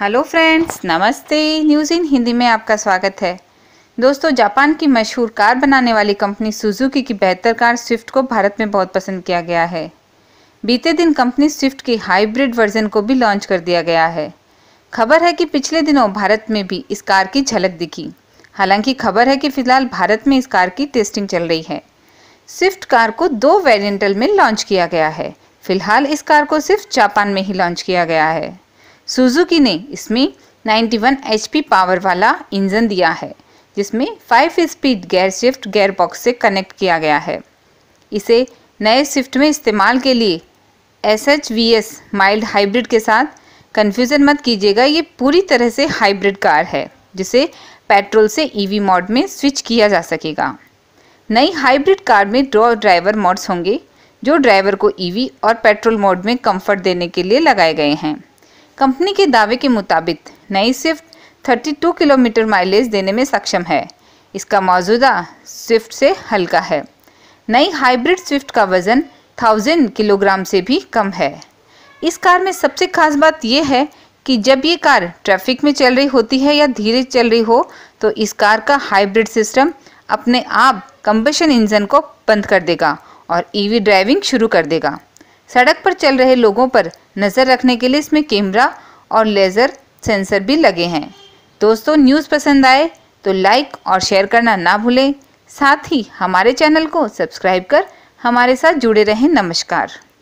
hello friends नमस्ते news in Hindi में आपका स्वागत है दोस्तों जापान की मशहूर कार बनाने वाली कंपनी सुजुकी की बेहतर कार स्विफ्ट को भारत में बहुत पसंद किया गया है बीते दिन कंपनी स्विफ्ट की हाइब्रिड वर्जन को भी लॉन्च कर दिया गया है खबर है कि पिछले दिनों भारत में भी इस कार की झलक दिखी हालांकि खबर है कि फिलहाल भारत में इस कार की टेस्टिंग चल रही है स्विफ्ट कार को दो वेरिएंटल में लॉन्च किया गया है फिलहाल इस कार को सिर्फ जापान में ही लॉन्च किया गया है सुजुकी ने इसमें 91 पी पावर वाला इंजन दिया है जिसमें 5 speed gear shift gear box से कनेक्ट किया गया है इसे नए शिफ्ट में इस्तेमाल के लिए S H V S mild hybrid के साथ कन्फ्यूज़न मत कीजिएगा ये पूरी तरह से हाइब्रिड कार है जिसे पेट्रोल से ईवी e मोड में स्विच किया जा सकेगा नई हाइब्रिड कार में दो ड्राइवर मोड्स होंगे जो ड्राइवर को ईवी e और पेट्रोल मोड में कंफर्ट देने के लिए लगाए गए हैं कंपनी के दावे के मुताबिक नई स्विफ्ट 32 किलोमीटर माइलेज देने में सक्षम है इसका मौजूदा स्विफ्ट से हल्का है नई हाइब्रिड स्विफ्ट का वज़न 1000 किलोग्राम से भी कम है इस कार में सबसे खास बात यह है कि जब ये कार ट्रैफिक में चल रही होती है या धीरे चल रही हो तो इस कार का हाइब्रिड सिस्टम अपने आप कंबशन इंजन को बंद कर देगा और ईवी e ड्राइविंग शुरू कर देगा सड़क पर चल रहे लोगों पर नज़र रखने के लिए इसमें कैमरा और लेज़र सेंसर भी लगे हैं दोस्तों न्यूज़ पसंद आए तो लाइक और शेयर करना ना भूलें साथ ही हमारे चैनल को सब्सक्राइब कर हमारे साथ जुड़े रहें नमस्कार